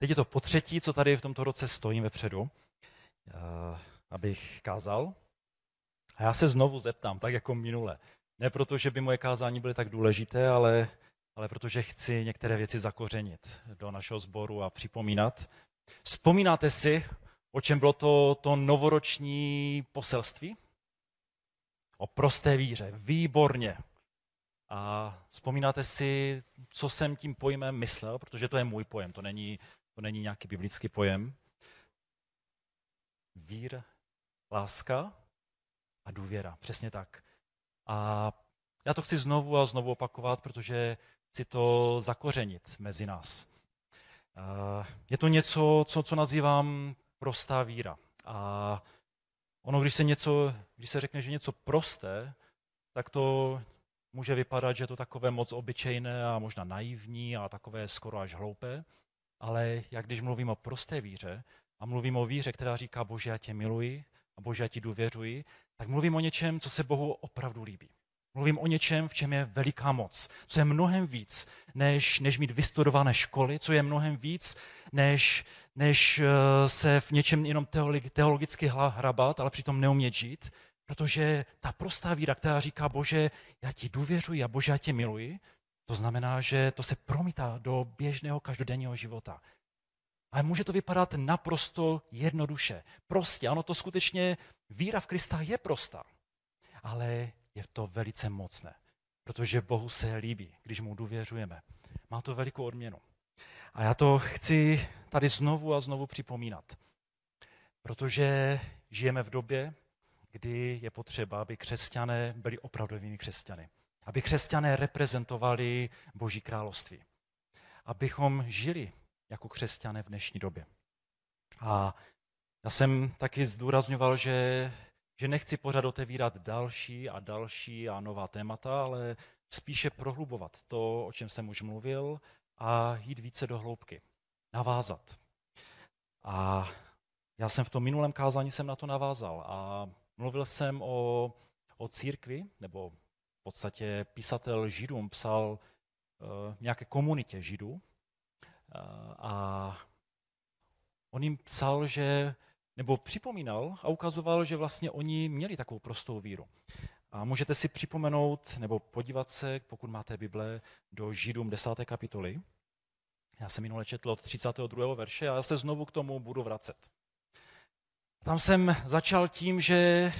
Teď je to po třetí, co tady v tomto roce stojím vepředu, eh, abych kázal. A já se znovu zeptám, tak jako minule. Ne proto, že by moje kázání byly tak důležité, ale, ale protože chci některé věci zakořenit do našeho sboru a připomínat. Vzpomínáte si, o čem bylo to, to novoroční poselství? O prosté víře. Výborně. A vzpomínáte si, co jsem tím pojmem myslel, protože to je můj pojem, to není to není nějaký biblický pojem. Vír, láska a důvěra, přesně tak. A já to chci znovu a znovu opakovat, protože chci to zakořenit mezi nás. Je to něco, co, co nazývám prostá víra. A ono, když se, něco, když se řekne, že něco prosté, tak to může vypadat, že je to takové moc obyčejné a možná naivní a takové skoro až hloupé. Ale jak když mluvím o prosté víře a mluvím o víře, která říká Bože, já tě miluji a Bože, já ti důvěřuji, tak mluvím o něčem, co se Bohu opravdu líbí. Mluvím o něčem, v čem je veliká moc, co je mnohem víc, než, než mít vystudované školy, co je mnohem víc, než, než eh, se v něčem jenom teologicky hrabat, ale přitom neumět žít. Protože ta prostá víra, která říká, Bože, já ti důvěřuji a Bože, já tě miluji, to znamená, že to se promítá do běžného každodenního života. Ale může to vypadat naprosto jednoduše. Prostě, ano, to skutečně víra v Krista je prostá, ale je to velice mocné, protože Bohu se líbí, když mu důvěřujeme. Má to velikou odměnu. A já to chci tady znovu a znovu připomínat, protože žijeme v době, kdy je potřeba, aby křesťané byli opravdovými křesťany. Aby křesťané reprezentovali Boží království. Abychom žili jako křesťané v dnešní době. A já jsem taky zdůrazňoval, že, že nechci pořád otevírat další a další a nová témata, ale spíše prohlubovat to, o čem jsem už mluvil, a jít více do hloubky, navázat. A já jsem v tom minulém kázání jsem na to navázal a mluvil jsem o, o církvi, nebo v podstatě písatel židům psal eh, nějaké komunitě židů eh, a on jim psal, že, nebo připomínal a ukazoval, že vlastně oni měli takovou prostou víru. A můžete si připomenout nebo podívat se, pokud máte Bible, do Židům 10. kapitoly. Já jsem minule četl od 32. verše a já se znovu k tomu budu vracet. Tam jsem začal tím, že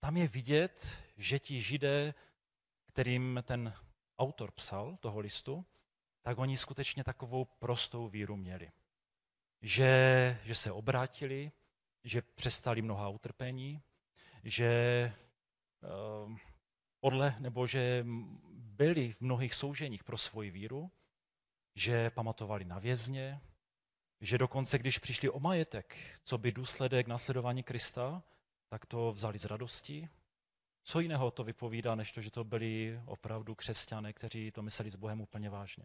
tam je vidět, že ti židé, kterým ten autor psal toho listu, tak oni skutečně takovou prostou víru měli. Že, že se obrátili, že přestali mnoha utrpení, že uh, ehm, odle, nebo že byli v mnohých souženích pro svoji víru, že pamatovali na vězně, že dokonce, když přišli o majetek, co by důsledek následování Krista, tak to vzali z radosti, co jiného to vypovídá, než to, že to byli opravdu křesťané, kteří to mysleli s Bohem úplně vážně.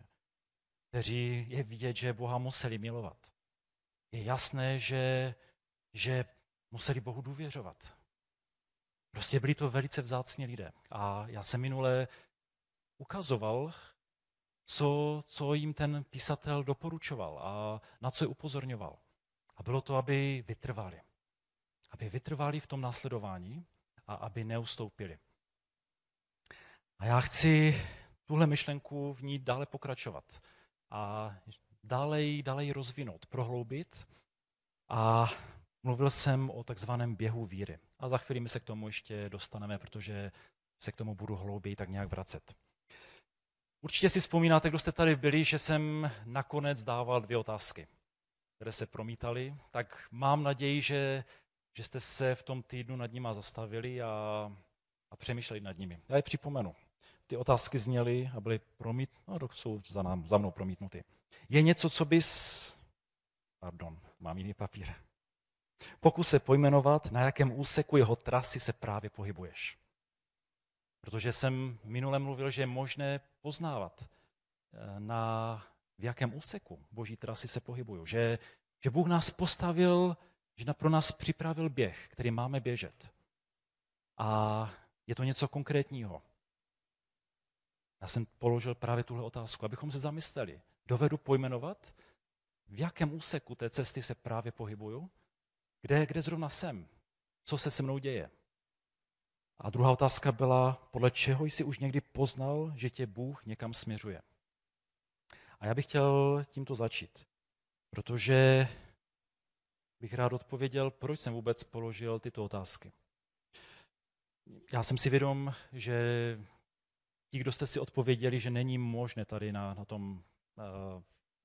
Kteří je vidět, že Boha museli milovat. Je jasné, že, že museli Bohu důvěřovat. Prostě byli to velice vzácní lidé. A já jsem minule ukazoval, co, co jim ten písatel doporučoval a na co je upozorňoval. A bylo to, aby vytrvali. Aby vytrvali v tom následování, a aby neustoupili. A já chci tuhle myšlenku v ní dále pokračovat a dále ji, dále rozvinout, prohloubit. A mluvil jsem o takzvaném běhu víry. A za chvíli my se k tomu ještě dostaneme, protože se k tomu budu hlouběji tak nějak vracet. Určitě si vzpomínáte, kdo jste tady byli, že jsem nakonec dával dvě otázky, které se promítaly. Tak mám naději, že že jste se v tom týdnu nad nima zastavili a, a přemýšleli nad nimi. Já je připomenu. Ty otázky zněly a byly promít, no, jsou za, nám, za mnou promítnuty. Je něco, co bys... Pardon, mám jiný papír. Pokus se pojmenovat, na jakém úseku jeho trasy se právě pohybuješ. Protože jsem minule mluvil, že je možné poznávat, eh, na, v jakém úseku boží trasy se pohybují. Že, že Bůh nás postavil že pro nás připravil běh, který máme běžet. A je to něco konkrétního. Já jsem položil právě tuhle otázku, abychom se zamysleli. Dovedu pojmenovat, v jakém úseku té cesty se právě pohybuju, kde, kde zrovna jsem, co se se mnou děje. A druhá otázka byla, podle čeho jsi už někdy poznal, že tě Bůh někam směřuje. A já bych chtěl tímto začít, protože bych rád odpověděl, proč jsem vůbec položil tyto otázky. Já jsem si vědom, že ti, kdo jste si odpověděli, že není možné tady na, na tom uh,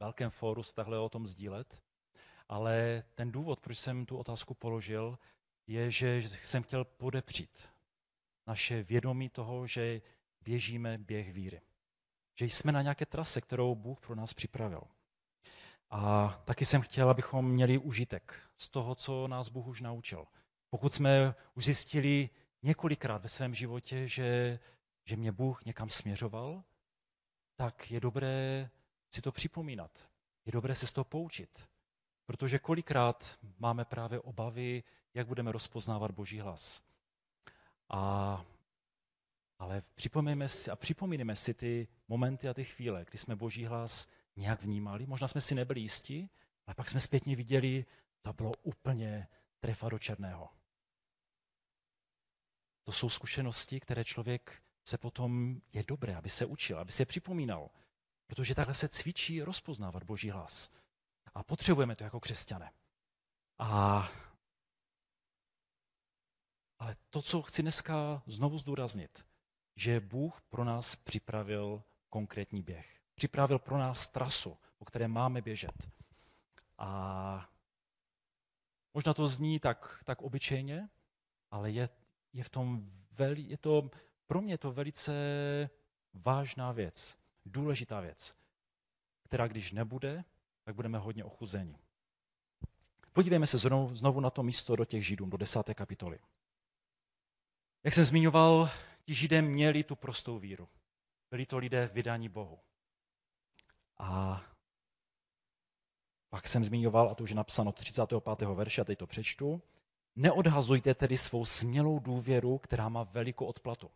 velkém fóru takhle o tom sdílet, ale ten důvod, proč jsem tu otázku položil, je, že jsem chtěl podepřít naše vědomí toho, že běžíme běh víry. Že jsme na nějaké trase, kterou Bůh pro nás připravil. A taky jsem chtěl, abychom měli užitek z toho, co nás Bůh už naučil. Pokud jsme už zjistili několikrát ve svém životě, že, že mě Bůh někam směřoval, tak je dobré si to připomínat. Je dobré se z toho poučit. Protože kolikrát máme právě obavy, jak budeme rozpoznávat Boží hlas. A, ale připomeňme si a připomínáme si ty momenty a ty chvíle, kdy jsme Boží hlas nějak vnímali, možná jsme si nebyli jisti, ale pak jsme zpětně viděli, to bylo úplně trefa do černého. To jsou zkušenosti, které člověk se potom je dobré, aby se učil, aby se připomínal, protože takhle se cvičí rozpoznávat Boží hlas. A potřebujeme to jako křesťané. A ale to, co chci dneska znovu zdůraznit, že Bůh pro nás připravil konkrétní běh připravil pro nás trasu, po které máme běžet. A možná to zní tak, tak obyčejně, ale je, je v tom vel, je to, pro mě to velice vážná věc, důležitá věc, která když nebude, tak budeme hodně ochuzeni. Podívejme se znovu, znovu na to místo do těch Židům, do desáté kapitoly. Jak jsem zmiňoval, ti Židé měli tu prostou víru. Byli to lidé vydání Bohu. A pak jsem zmiňoval, a to už je napsáno 35. verše, a teď to přečtu. Neodhazujte tedy svou smělou důvěru, která má velikou odplatu.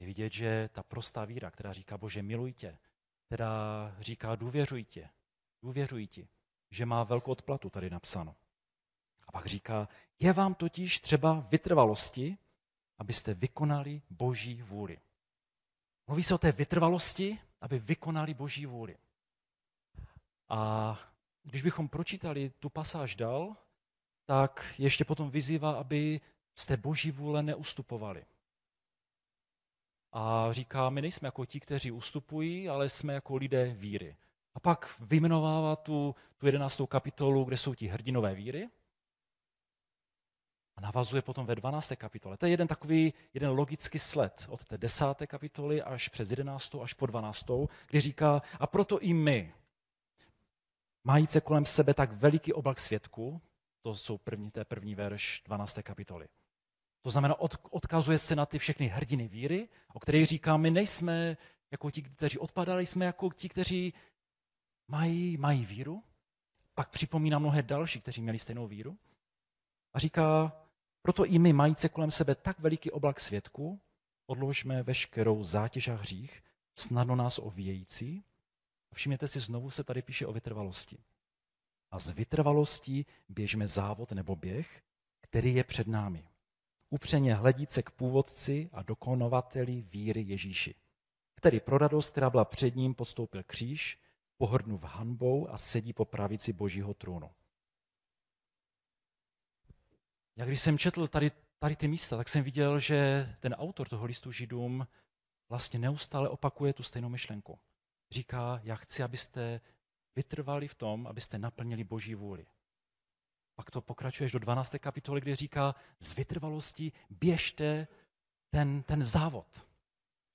Je vidět, že ta prostá víra, která říká Bože miluj tě, která říká důvěřuj tě, důvěřuj ti, že má velkou odplatu tady napsáno. A pak říká, je vám totiž třeba vytrvalosti, abyste vykonali boží vůli. Mluví se o té vytrvalosti, aby vykonali boží vůli. A když bychom pročítali tu pasáž dál, tak ještě potom vyzývá, aby z té boží vůle neustupovali. A říká, my nejsme jako ti, kteří ustupují, ale jsme jako lidé víry. A pak vyjmenovává tu, tu jedenáctou kapitolu, kde jsou ti hrdinové víry, a navazuje potom ve 12. kapitole. To je jeden takový, jeden logický sled od té 10. kapitoly až přes 11. až po 12., kdy říká, a proto i my, majíce kolem sebe tak veliký oblak světku, to jsou první, té první verš 12. kapitoly. To znamená, od, odkazuje se na ty všechny hrdiny víry, o kterých říká, my nejsme jako ti, kteří odpadali, jsme jako ti, kteří mají, mají víru. Pak připomíná mnohé další, kteří měli stejnou víru. A říká, proto i my, majíce kolem sebe tak veliký oblak světku, odložme veškerou zátěž a hřích, snadno nás ovějící. Všimněte si, znovu se tady píše o vytrvalosti. A z vytrvalostí běžme závod nebo běh, který je před námi. Upřeně se k původci a dokonovateli víry Ježíši, který pro radost, která byla před ním, podstoupil kříž, v hanbou a sedí po pravici božího trůnu. Já když jsem četl tady, tady ty místa, tak jsem viděl, že ten autor toho listu Židům vlastně neustále opakuje tu stejnou myšlenku. Říká, já chci, abyste vytrvali v tom, abyste naplnili boží vůli. Pak to pokračuješ do 12. kapitoly, kde říká, z vytrvalosti běžte ten, ten závod.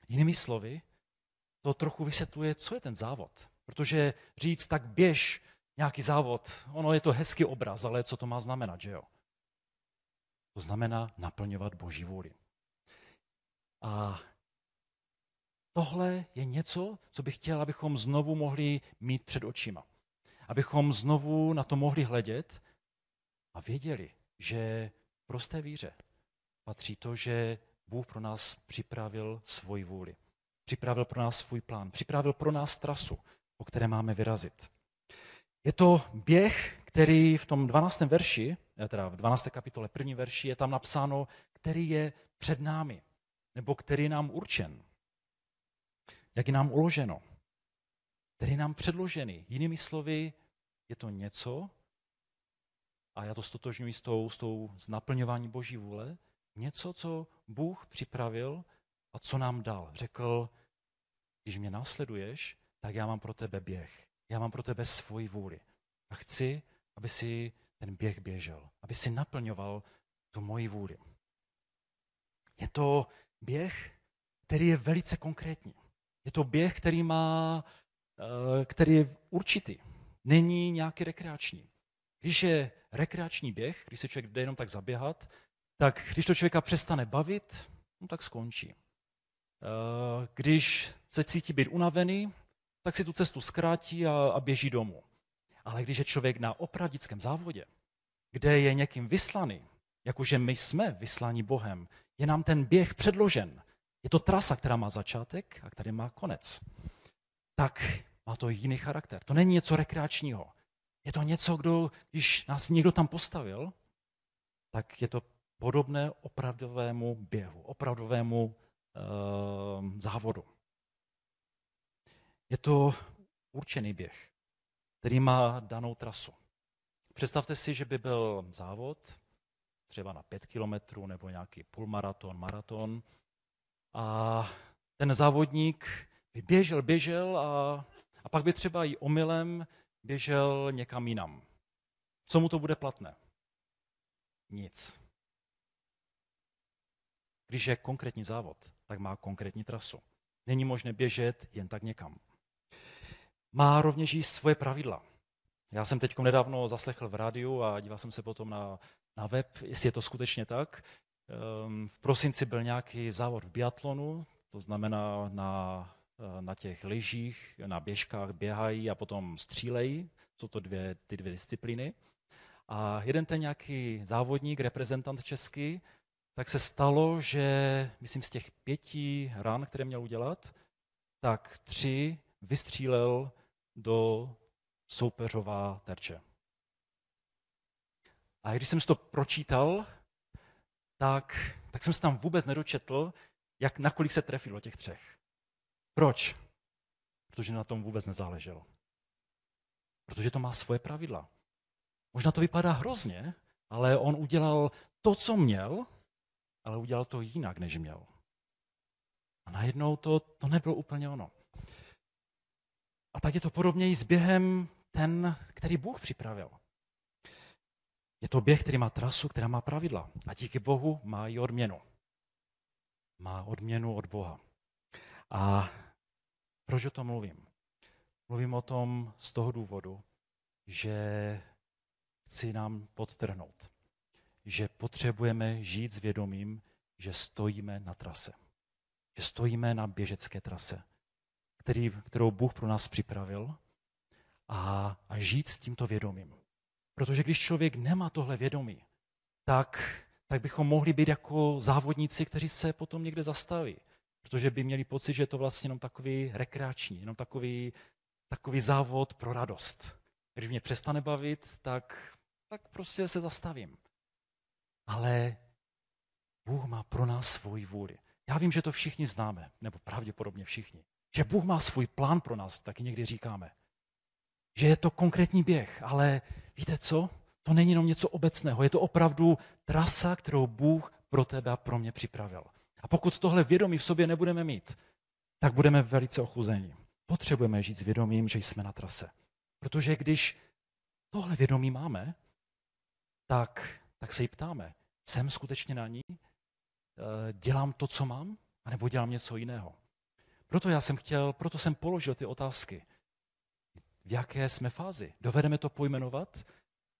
Jinými slovy, to trochu vysvětluje, co je ten závod. Protože říct, tak běž nějaký závod, ono je to hezký obraz, ale co to má znamenat, že jo? To znamená naplňovat Boží vůli. A tohle je něco, co bych chtěl, abychom znovu mohli mít před očima. Abychom znovu na to mohli hledět a věděli, že prosté víře patří to, že Bůh pro nás připravil svoji vůli. Připravil pro nás svůj plán, připravil pro nás trasu, po které máme vyrazit. Je to běh, který v tom 12. verši Eh, teda v 12. kapitole první verši je tam napsáno, který je před námi, nebo který je nám určen, jak je nám uloženo, který je nám předložený. Jinými slovy, je to něco, a já to stotožňuji s tou, s tou s naplňování Boží vůle, něco, co Bůh připravil a co nám dal. Řekl, když mě následuješ, tak já mám pro tebe běh, já mám pro tebe svoji vůli. A chci, aby si ten běh běžel, aby si naplňoval tu moji vůli. Je to běh, který je velice konkrétní. Je to běh, který má, eh, který je určitý. Není nějaký rekreační. Když je rekreační běh, když se člověk jde jenom tak zaběhat, tak když to člověka přestane bavit, no tak skončí. Eh, když se cítí být unavený, tak si tu cestu zkrátí a, a běží domů. Ale když je člověk na opravdickém závodě, kde je někým vyslaný, jakože my jsme vyslaní Bohem, je nám ten běh předložen. Je to trasa, která má začátek a který má konec. Tak má to jiný charakter. To není něco rekreačního. Je to něco, kdo, když nás někdo tam postavil, tak je to podobné opravdovému běhu, opravdovému e, závodu. Je to určený běh který má danou trasu. Představte si, že by byl závod, třeba na pět kilometrů nebo nějaký půlmaraton, maraton. A ten závodník by běžel, běžel a, a pak by třeba i omylem běžel někam jinam. Co mu to bude platné? Nic. Když je konkrétní závod, tak má konkrétní trasu. Není možné běžet jen tak někam má rovněž i svoje pravidla. Já jsem teď nedávno zaslechl v rádiu a díval jsem se potom na, na web, jestli je to skutečně tak. Ehm, v prosinci byl nějaký závod v biatlonu, to znamená na, eh, na těch lyžích, na běžkách běhají a potom střílejí. Jsou to dvě, ty dvě disciplíny. A jeden ten nějaký závodník, reprezentant český, tak se stalo, že myslím z těch pěti ran, které měl udělat, tak tři vystřílel do soupeřová terče. A když jsem si to pročítal, tak, tak jsem se tam vůbec nedočetl, jak nakolik se trefilo těch třech. Proč? Protože na tom vůbec nezáleželo. Protože to má svoje pravidla. Možná to vypadá hrozně, ale on udělal to, co měl, ale udělal to jinak, než měl. A najednou to, to nebylo úplně ono. A tak je to podobně i s během ten, který Bůh připravil. Je to běh, který má trasu, která má pravidla. A díky Bohu má i odměnu. Má odměnu od Boha. A proč o tom mluvím? Mluvím o tom z toho důvodu, že chci nám podtrhnout, že potřebujeme žít s vědomím, že stojíme na trase. Že stojíme na běžecké trase který, kterou Bůh pro nás připravil a, a žít s tímto vědomím. Protože když člověk nemá tohle vědomí, tak, tak bychom mohli být jako závodníci, kteří se potom někde zastaví. Protože by měli pocit, že je to vlastně jenom takový rekreační, jenom takový, takový závod pro radost. Když mě přestane bavit, tak, tak prostě se zastavím. Ale Bůh má pro nás svoji vůli. Já vím, že to všichni známe, nebo pravděpodobně všichni. Že Bůh má svůj plán pro nás, taky někdy říkáme. Že je to konkrétní běh, ale víte co? To není jenom něco obecného, je to opravdu trasa, kterou Bůh pro tebe a pro mě připravil. A pokud tohle vědomí v sobě nebudeme mít, tak budeme velice ochuzení. Potřebujeme žít s vědomím, že jsme na trase. Protože když tohle vědomí máme, tak, tak se jí ptáme, jsem skutečně na ní, eh, dělám to, co mám, anebo dělám něco jiného. Proto já jsem chtěl, proto jsem položil ty otázky. V jaké jsme fázi? Dovedeme to pojmenovat?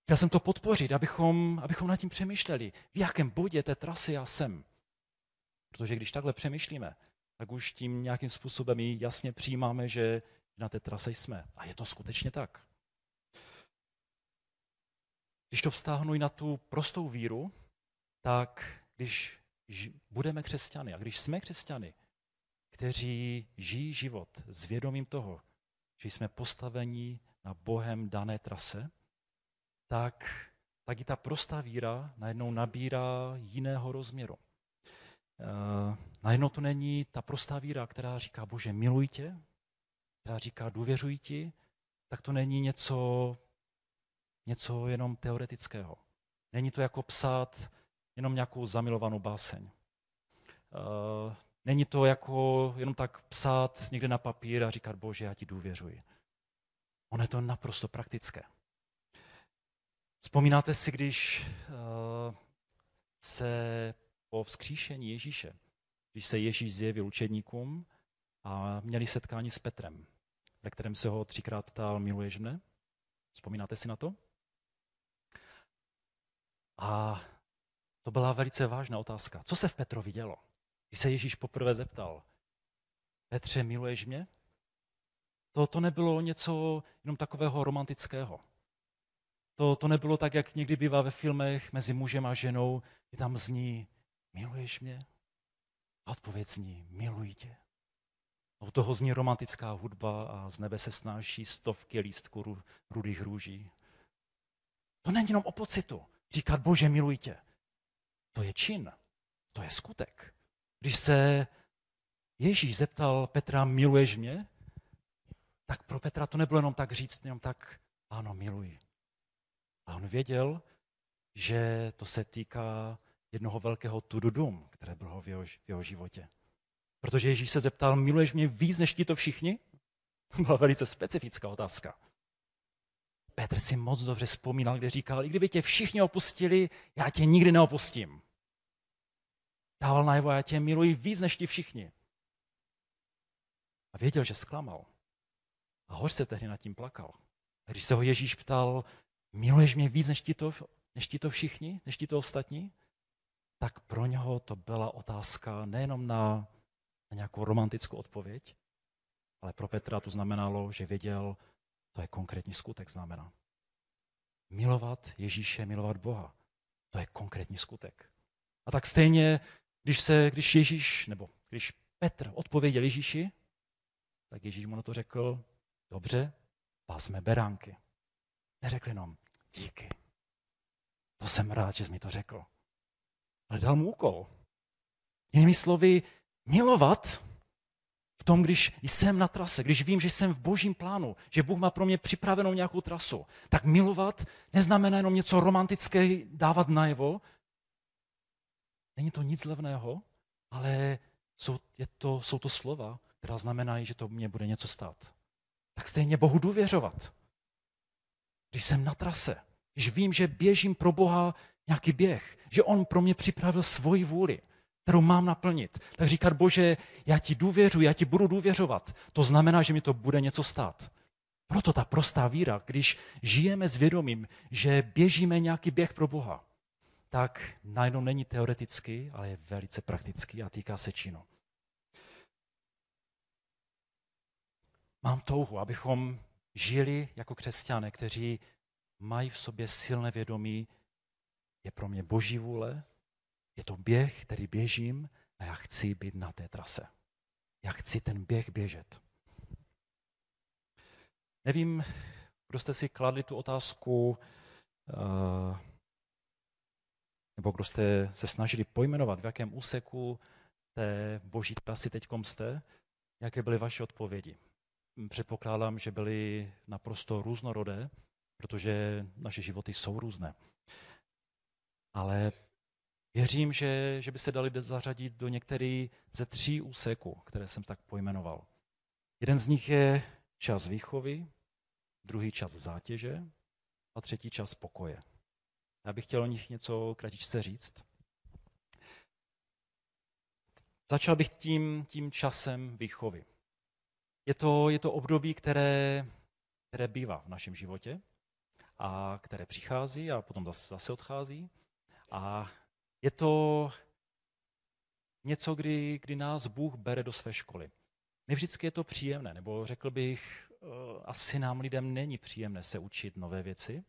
Chtěl jsem to podpořit, abychom, abychom nad tím přemýšleli, v jakém bodě té trasy já jsem. Protože když takhle přemýšlíme, tak už tím nějakým způsobem i jasně přijímáme, že na té trase jsme. A je to skutečně tak. Když to vztáhnu i na tu prostou víru, tak když budeme křesťany a když jsme křesťany, kteří žijí život s vědomím toho, že jsme postaveni na Bohem dané trase, tak, tak i ta prostá víra najednou nabírá jiného rozměru. E, najednou to není ta prostá víra, která říká, bože, miluj tě, která říká, důvěřuj ti, tak to není něco, něco jenom teoretického. Není to jako psát jenom nějakou zamilovanou báseň. E, Není to jako jenom tak psát někde na papír a říkat, bože, já ti důvěřuji. Ono je to naprosto praktické. Vzpomínáte si, když uh, se po vzkříšení Ježíše, když se Ježíš zjevil učedníkům a měli setkání s Petrem, ve kterém se ho třikrát ptal, miluješ mne? Vzpomínáte si na to? A to byla velice vážná otázka. Co se v Petrovi dělo? Když se Ježíš poprvé zeptal, Petře, miluješ mě? To, to nebylo něco jenom takového romantického. To, to nebylo tak, jak někdy bývá ve filmech mezi mužem a ženou, kdy tam zní, miluješ mě? A odpověď zní, miluji tě. A u toho zní romantická hudba a z nebe se snáší stovky lístků rudých růží. To není jenom o pocitu, říkat Bože, miluji tě. To je čin, to je skutek. Když se Ježíš zeptal Petra, miluješ mě? Tak pro Petra to nebylo jenom tak říct, jenom tak, ano, miluji. A on věděl, že to se týká jednoho velkého tududum, které bylo v jeho, v jeho životě. Protože Ježíš se zeptal, miluješ mě víc než ti to všichni? To byla velice specifická otázka. Petr si moc dobře vzpomínal, kde říkal, i kdyby tě všichni opustili, já tě nikdy neopustím dával najevo, já tě miluji víc než ti všichni. A věděl, že zklamal. A se tehdy nad tím plakal. A když se ho Ježíš ptal, miluješ mě víc než ti to, než ti to všichni, než ti to ostatní, tak pro něho to byla otázka nejenom na, na nějakou romantickou odpověď, ale pro Petra to znamenalo, že věděl, to je konkrétní skutek znamená. Milovat Ježíše, milovat Boha, to je konkrétní skutek. A tak stejně když, se, když Ježíš, nebo když Petr odpověděl Ježíši, tak Ježíš mu na to řekl, dobře, pásme beránky. Neřekl jenom, díky. To jsem rád, že jsi mi to řekl. Ale dal mu úkol. Jinými slovy, milovat v tom, když jsem na trase, když vím, že jsem v božím plánu, že Bůh má pro mě připravenou nějakou trasu, tak milovat neznamená jenom něco romantické dávat najevo, Není to nic levného, ale jsou, je to, jsou to slova, která znamenají, že to mě bude něco stát. Tak stejně Bohu důvěřovat. Když jsem na trase, když vím, že běžím pro Boha nějaký běh, že On pro mě připravil svoji vůli, kterou mám naplnit, tak říkat, Bože, já ti důvěřuji, já ti budu důvěřovat. To znamená, že mi to bude něco stát. Proto ta prostá víra, když žijeme s vědomím, že běžíme nějaký běh pro Boha, tak najednou není teoretický, ale je velice praktický a týká se činu. Mám touhu, abychom žili jako křesťané, kteří mají v sobě silné vědomí, je pro mě boží vůle, je to běh, který běžím a já chci být na té trase. Já chci ten běh běžet. Nevím, kdo jste si kladli tu otázku, uh, nebo kdo jste prostě se snažili pojmenovat, v jakém úseku té boží trasy teď jste, jaké byly vaše odpovědi. Předpokládám, že byly naprosto různorodé, protože naše životy jsou různé. Ale věřím, že, že by se dali zařadit do některých ze tří úseků, které jsem tak pojmenoval. Jeden z nich je čas výchovy, druhý čas zátěže a třetí čas pokoje. Já bych chtěl o nich něco kratičce říct. Začal bych tím, tím časem výchovy. Je to, je to období, které, které bývá v našem životě a které přichází a potom zase, zase odchází. A je to něco, kdy, kdy nás Bůh bere do své školy. Nevždycky je to příjemné, nebo řekl bych, eh, asi nám lidem není příjemné se učit nové věci,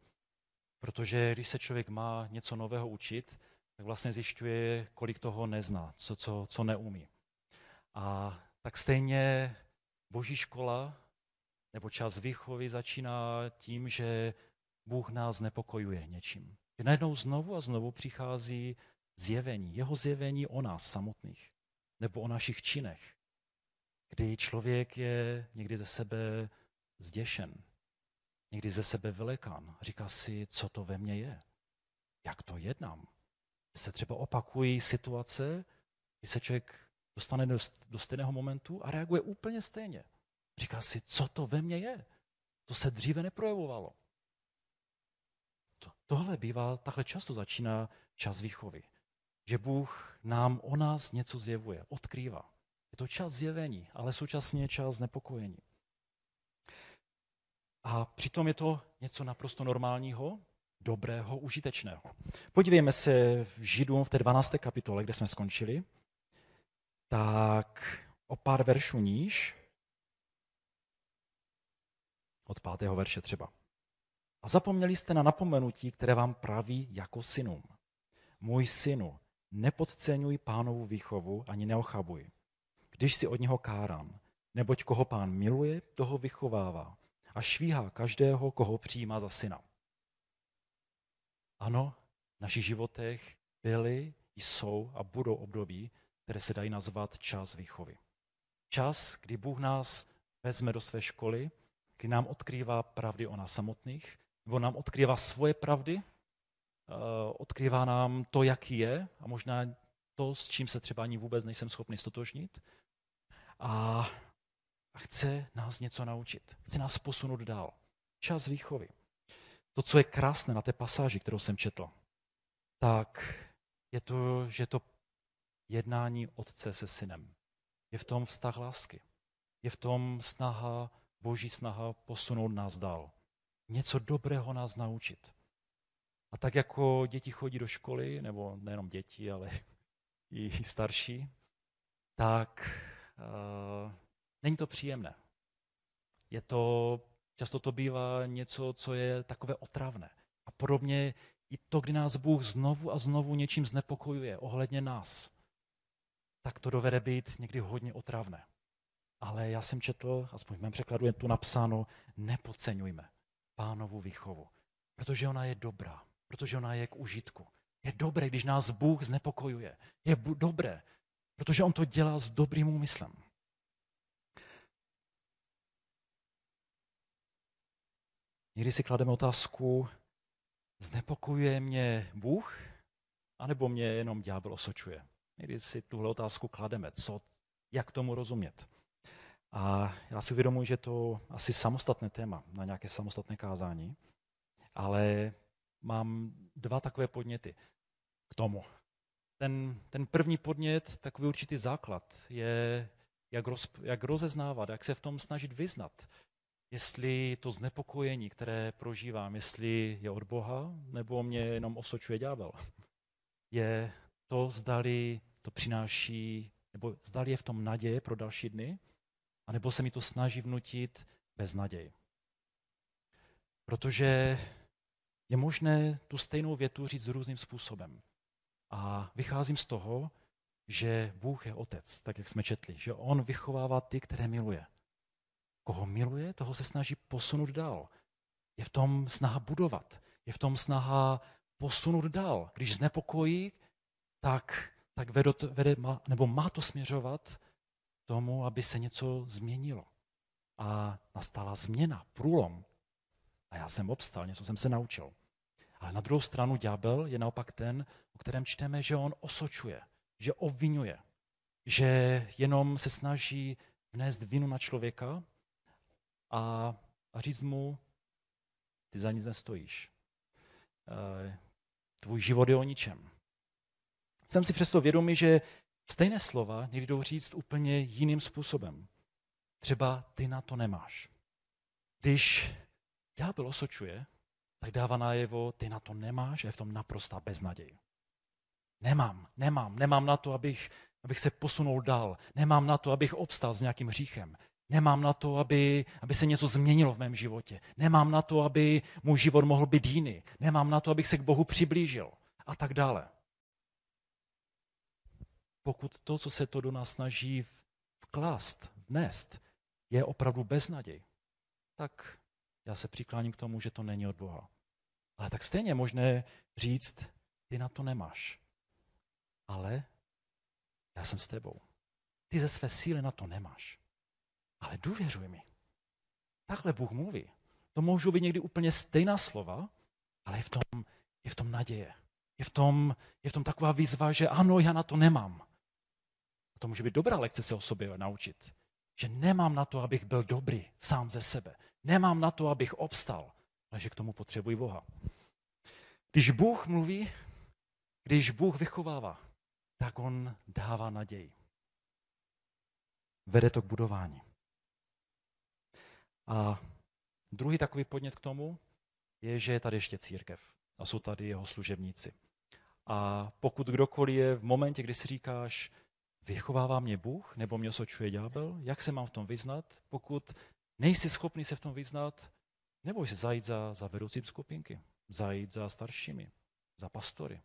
Protože když se člověk má něco nového učit, tak vlastně zjišťuje, kolik toho nezná, co, co, co neumí. A tak stejně boží škola nebo čas výchovy začíná tím, že Bůh nás nepokojuje něčím. Že najednou znovu a znovu přichází zjevení, jeho zjevení o nás samotných nebo o našich činech, kdy člověk je někdy ze sebe zděšen, někdy ze sebe vylekan, Říká si, co to ve mně je, jak to jednám. Se třeba opakují situace, kdy se člověk dostane do, do stejného momentu a reaguje úplně stejně. Říká si, co to ve mně je. To se dříve neprojevovalo. To, tohle bývá, takhle často začíná čas výchovy. Že Bůh nám o nás něco zjevuje, odkrývá. Je to čas zjevení, ale současně čas nepokojení. A přitom je to něco naprosto normálního, dobrého, užitečného. Podívejme se v Židům v té 12. kapitole, kde jsme skončili, tak o pár veršů níž, od pátého verše třeba. A zapomněli jste na napomenutí, které vám praví jako synům. Můj synu, nepodceňuj pánovu výchovu ani neochabuj, když si od něho kárám, neboť koho pán miluje, toho vychovává a švíhá každého, koho přijímá za syna. Ano, v našich životech byly, jsou a budou období, které se dají nazvat čas výchovy. Čas, kdy Bůh nás vezme do své školy, kdy nám odkrývá pravdy o nás samotných, nebo nám odkrývá svoje pravdy, eh, odkrývá nám to, jaký je a možná to, s čím se třeba ani vůbec nejsem schopný stotožnit. A a chce nás něco naučit. Chce nás posunout dál. Čas výchovy. To, co je krásné na té pasáži, kterou jsem četl, tak je to, že to jednání otce se synem. Je v tom vztah lásky. Je v tom snaha, boží snaha posunout nás dál. Něco dobrého nás naučit. A tak jako děti chodí do školy, nebo nejenom děti, ale i starší, tak eh, Není to příjemné. Je to, často to bývá něco, co je takové otravné. A podobně i to, kdy nás Bůh znovu a znovu něčím znepokojuje ohledně nás, tak to dovede být někdy hodně otravné. Ale já jsem četl, aspoň v mém překladu je tu napsáno, nepodceňujme pánovu výchovu, protože ona je dobrá, protože ona je k užitku. Je dobré, když nás Bůh znepokojuje. Je dobré, protože on to dělá s dobrým úmyslem. Někdy si klademe otázku, znepokojuje mě Bůh, anebo mě jenom ďábel osočuje. Někdy si tuhle otázku klademe, co, jak tomu rozumět. A já si uvědomuji, že to asi samostatné téma na nějaké samostatné kázání, ale mám dva takové podněty k tomu. Ten, ten první podnět, takový určitý základ, je, jak, roz, jak rozeznávat, jak se v tom snažit vyznat, jestli to znepokojení, které prožívám, jestli je od Boha, nebo mě jenom osočuje ďábel. Je to, zdali to přináší, nebo zdali je v tom naděje pro další dny, anebo se mi to snaží vnutit bez naději. Protože je možné tu stejnou větu říct různým způsobem. A vycházím z toho, že Bůh je otec, tak jak jsme četli, že on vychovává ty, které miluje. Koho miluje, toho se snaží posunout dál. Je v tom snaha budovat, je v tom snaha posunout dál. Když znepokojí, tak, tak vede, vede, nebo má to směřovat tomu, aby se něco změnilo. A nastala změna, průlom. A já jsem obstal, něco jsem se naučil. Ale na druhou stranu ďábel je naopak ten, o kterém čteme, že on osočuje, že obvinuje, že jenom se snaží vnést vinu na člověka a, a říct mu, ty za nic nestojíš. E, tvůj život je o ničem. Jsem si přesto vědomý, že stejné slova někdy jdou říct úplně jiným způsobem. Třeba ty na to nemáš. Když ďábel osočuje, tak dává najevo, ty na to nemáš, je v tom naprostá beznaděj. Nemám, nemám, nemám na to, abych, abych se posunul dál, nemám na to, abych obstal s nějakým hříchem, Nemám na to, aby, aby se něco změnilo v mém životě. Nemám na to, aby můj život mohl být jiný. Nemám na to, abych se k Bohu přiblížil. A tak dále. Pokud to, co se to do nás snaží vklást, vnést, je opravdu beznaděj, tak já se přikláním k tomu, že to není od Boha. Ale tak stejně možné říct, ty na to nemáš. Ale já jsem s tebou. Ty ze své síly na to nemáš ale důvěřuj mi. Takhle Bůh mluví. To můžou být někdy úplně stejná slova, ale je v tom, je v tom naděje. Je v tom, je v tom taková výzva, že ano, já na to nemám. A to může být dobrá lekce se o sobě naučit. Že nemám na to, abych byl dobrý sám ze sebe. Nemám na to, abych obstal, ale že k tomu potřebuji Boha. Když Bůh mluví, když Bůh vychovává, tak on dává naději. Vede to k budování. A druhý takový podnět k tomu je, že je tady ještě církev a jsou tady jeho služebníci. A pokud kdokoliv je v momentě, kdy si říkáš, vychovává mě Bůh nebo mě osočuje ďábel, jak se mám v tom vyznat, pokud nejsi schopný se v tom vyznat, neboj se zajít za, za vedoucím skupinky, zajít za staršími, za pastory.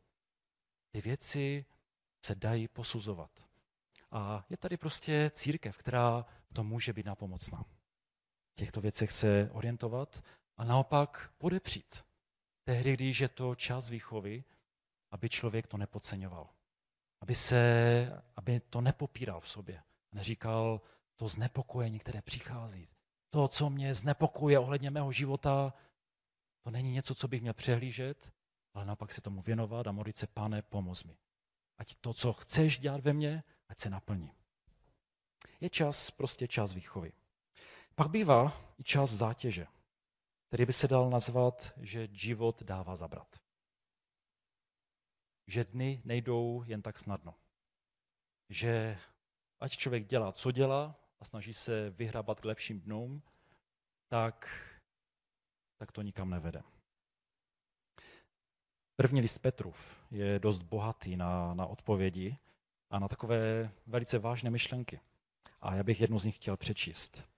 Ty věci se dají posuzovat. A je tady prostě církev, která to může být napomocná těchto věcech se orientovat a naopak podepřít. Tehdy, když je to čas výchovy, aby člověk to nepodceňoval. Aby, se, aby to nepopíral v sobě. Neříkal to znepokojení, které přichází. To, co mě znepokuje ohledně mého života, to není něco, co bych měl přehlížet, ale naopak se tomu věnovat a modlit se, pane, pomoz mi. Ať to, co chceš dělat ve mně, ať se naplní. Je čas, prostě čas výchovy. Pak bývá i čas zátěže, který by se dal nazvat, že život dává zabrat. Že dny nejdou jen tak snadno. Že ať člověk dělá, co dělá a snaží se vyhrabat k lepším dnům, tak, tak to nikam nevede. První list Petrův je dost bohatý na, na odpovědi a na takové velice vážné myšlenky. A já bych jednu z nich chtěl přečíst.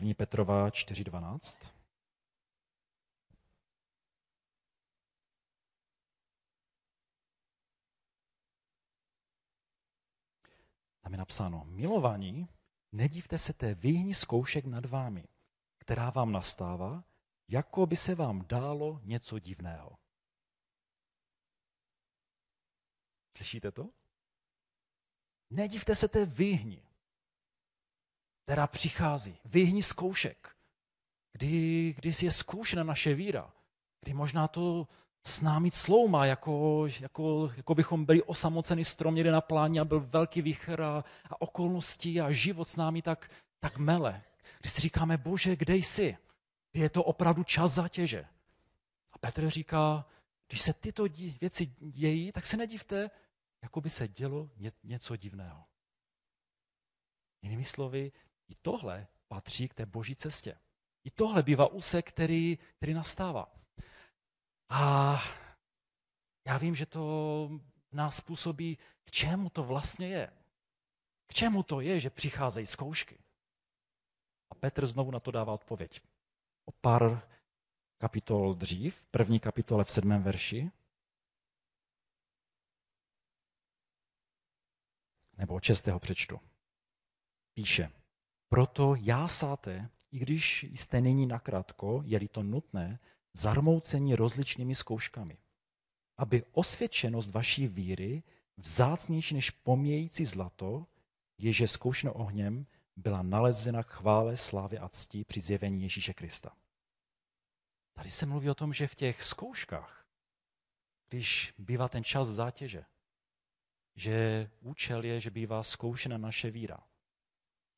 1. Petrova 4.12. Tam je napsáno, milovaní, nedívte se té výhni zkoušek nad vámi, která vám nastává, jako by se vám dálo něco divného. Slyšíte to? Nedívte se té výhni která přichází. Vyhni zkoušek, kdy, kdy je zkoušena naše víra, kdy možná to s námi slouma, jako, jako, jako bychom byli osamoceni strom někde na pláně a byl velký výchr a, a okolnosti a život s námi tak, tak mele. Když si říkáme, bože, kde jsi? Kdy Je to opravdu čas zátěže. A Petr říká, když se tyto věci dějí, tak se nedivte, jako by se dělo něco divného. Jinými slovy, i tohle patří k té boží cestě. I tohle bývá úsek, který, který nastává. A já vím, že to nás způsobí. k čemu to vlastně je. K čemu to je, že přicházejí zkoušky. A Petr znovu na to dává odpověď. O pár kapitol dřív, první kapitole v sedmém verši, nebo od čestého přečtu. Píše, proto jásáte, i když jste nyní nakrátko, je-li to nutné, zarmouceni rozličnými zkouškami, aby osvědčenost vaší víry, vzácnější než pomějící zlato, jež je zkoušeno ohněm, byla nalezena k chvále, slávy a cti při zjevení Ježíše Krista. Tady se mluví o tom, že v těch zkouškách, když bývá ten čas zátěže, že účel je, že bývá zkoušena naše víra.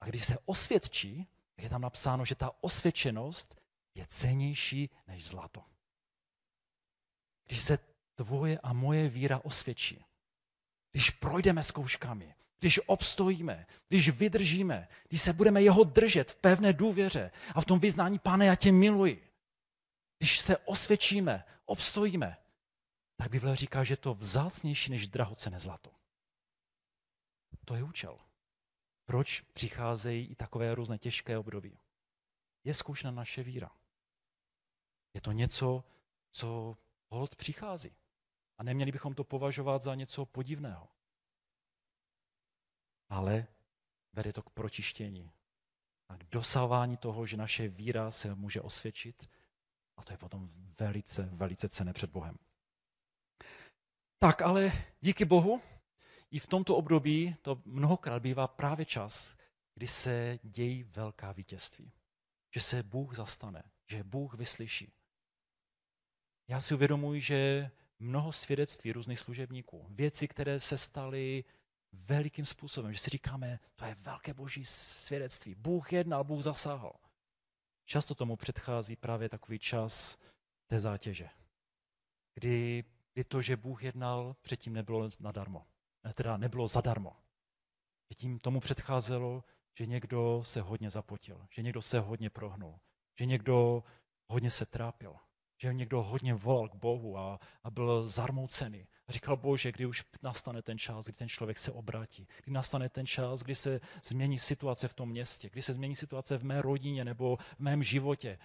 A když se osvědčí, je tam napsáno, že ta osvědčenost je cenější než zlato. Když se tvoje a moje víra osvědčí, když projdeme zkouškami, když obstojíme, když vydržíme, když se budeme jeho držet v pevné důvěře a v tom vyznání, pane, já tě miluji, když se osvědčíme, obstojíme, tak Bible říká, že to vzácnější než drahocené zlato. To je účel proč přicházejí i takové různé těžké období. Je zkoušena naše víra. Je to něco, co hold přichází. A neměli bychom to považovat za něco podivného. Ale vede to k pročištění a k dosávání toho, že naše víra se může osvědčit a to je potom velice, velice cené před Bohem. Tak ale díky Bohu i v tomto období to mnohokrát bývá právě čas, kdy se dějí velká vítězství. Že se Bůh zastane, že Bůh vyslyší. Já si uvědomuji, že mnoho svědectví různých služebníků, věci, které se staly velikým způsobem, že si říkáme, to je velké boží svědectví. Bůh jednal, Bůh zasáhl. Často tomu předchází právě takový čas té zátěže, kdy, kdy to, že Bůh jednal, předtím nebylo nadarmo. Eh, teda nebylo zadarmo. Že tím tomu předcházelo, že někdo se hodně zapotil, že někdo se hodně prohnul, že někdo hodně se trápil, že někdo hodně volal k Bohu a, a byl zarmoucený. A říkal Bože, kdy už nastane ten čas, kdy ten člověk se obrátí, kdy nastane ten čas, kdy se změní situace v tom městě, kdy se změní situace v mé rodině nebo v mém životě,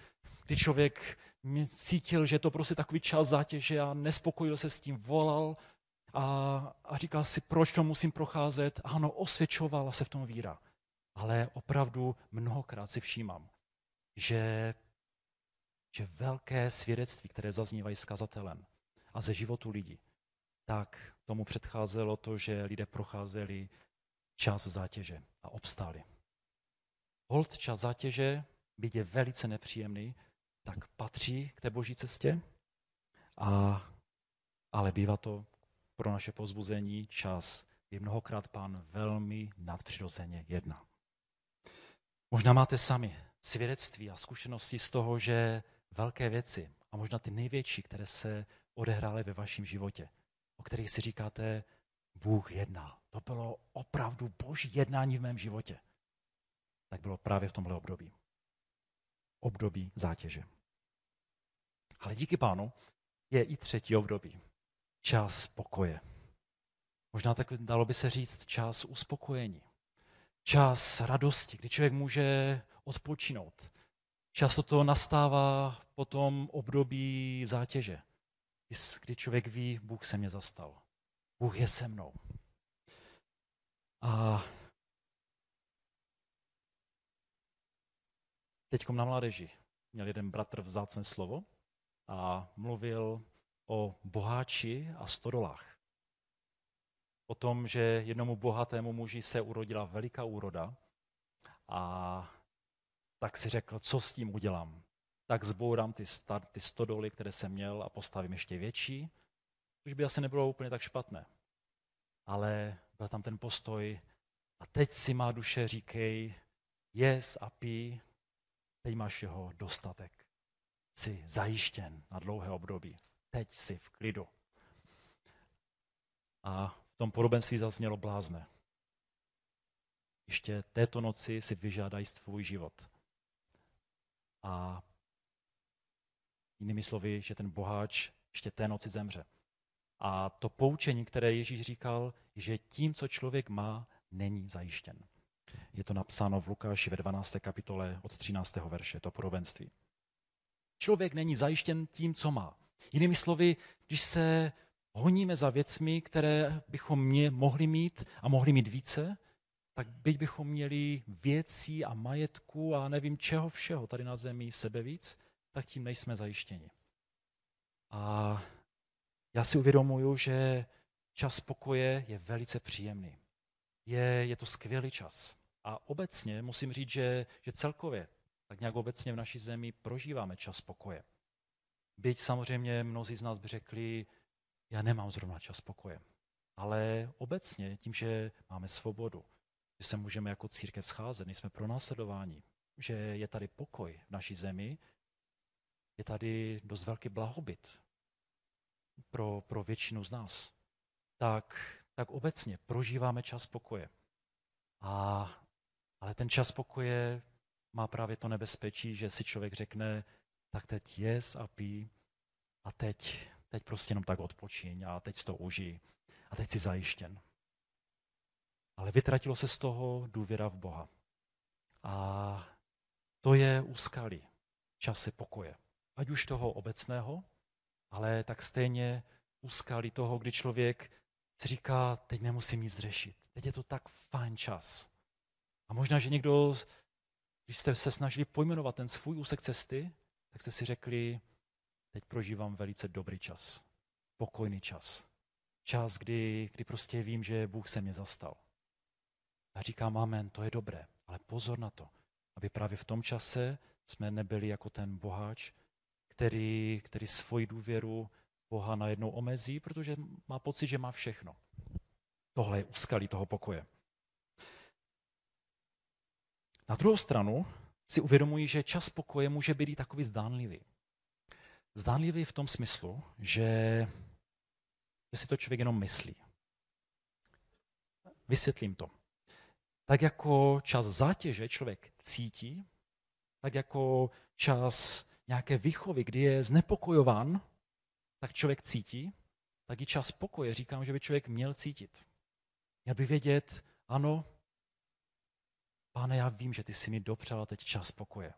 kdy člověk cítil, že je to prostě takový čas zátěže a nespokojil se s tím, volal a, a říkal si, proč to musím procházet. Ano, osvědčovala se v tom víra. Ale opravdu mnohokrát si všímám, že, že velké svědectví, které zaznívají s kazatelem a ze životu lidí, tak tomu předcházelo to, že lidé procházeli čas zátěže a obstáli. Hold čas zátěže, byť je velice nepříjemný, tak patří k té boží cestě, a, ale bývá to pro naše pozbuzení čas, je mnohokrát pán velmi nadpřirozeně jedná. Možná máte sami svědectví a zkušenosti z toho, že velké věci, a možná ty největší, které se odehrály ve vašem životě, o kterých si říkáte, Bůh jednal. To bylo opravdu boží jednání v mém životě. Tak bylo právě v tomhle období. Období zátěže. Ale díky pánu je i třetí období čas pokoje. Možná tak dalo by se říct čas uspokojení, čas radosti, kdy člověk může odpočinout. Často to nastává po tom období zátěže, kdy člověk ví, Bůh se mě zastal. Bůh je se mnou. A teďkom na mládeži měl jeden bratr vzácné slovo a mluvil o boháči a stodolách. O tom, že jednomu bohatému muži se urodila veliká úroda a tak si řekl, co s tím udělám. Tak zbourám ty, star, ty stodoly, které jsem měl a postavím ještě větší, což by asi nebylo úplně tak špatné. Ale byl tam ten postoj a teď si má duše říkej, jes a pí, teď máš jeho dostatek. Jsi zajištěn na dlouhé období teď si v klidu. A v tom podobenství zaznělo blázne. Ještě této noci si vyžádají svůj život. A jinými slovy, že ten boháč ještě té noci zemře. A to poučení, které Ježíš říkal, že tím, co člověk má, není zajištěn. Je to napsáno v Lukáši ve 12. kapitole od 13. verše, to podobenství. Člověk není zajištěn tím, co má. Jinými slovy, když se honíme za věcmi, které bychom mě mohli mít a mohli mít více, tak byť bychom měli věcí a majetku a nevím čeho všeho tady na zemi sebe víc, tak tím nejsme zajištěni. A já si uvědomuju, že čas pokoje je velice příjemný. Je, je to skvělý čas. A obecně musím říct, že, že celkově, tak nějak obecně v naší zemi prožíváme čas pokoje. Byť samozřejmě mnozí z nás by řekli, já nemám zrovna čas pokojem. Ale obecně, tím, že máme svobodu, že se můžeme jako církev scházet, nejsme pro následování, že je tady pokoj v naší zemi, je tady dost velký blahobyt pro, pro většinu z nás, tak, tak obecně prožíváme čas pokoje. A, ale ten čas pokoje má právě to nebezpečí, že si člověk řekne, tak teď jes a pí a teď, teď prostě jenom tak odpočíň a teď to užij a teď si zajištěn. Ale vytratilo se z toho důvěra v Boha. A to je úskalí, časy pokoje. Ať už toho obecného, ale tak stejně úskalí toho, kdy člověk si říká, teď nemusím nic řešit. Teď je to tak fajn čas. A možná, že někdo, když jste se snažili pojmenovat ten svůj úsek cesty, tak jste si řekli, teď prožívám velice dobrý čas, pokojný čas. Čas, kdy, kdy prostě vím, že Bůh se mě zastal. A říkám amen, to je dobré, ale pozor na to, aby právě v tom čase jsme nebyli jako ten boháč, který, který svoji důvěru Boha najednou omezí, protože má pocit, že má všechno. Tohle je úskalí toho pokoje. Na druhou stranu, si uvědomuji, že čas pokoje může být i takový zdánlivý. Zdánlivý v tom smyslu, že, že si to člověk jenom myslí. Vysvětlím to. Tak jako čas zátěže člověk cítí, tak jako čas nějaké výchovy, kdy je znepokojován, tak člověk cítí, tak i čas pokoje říkám, že by člověk měl cítit. Měl by vědět, ano, Pane, já vím, že ty jsi mi dopřál teď čas pokoje.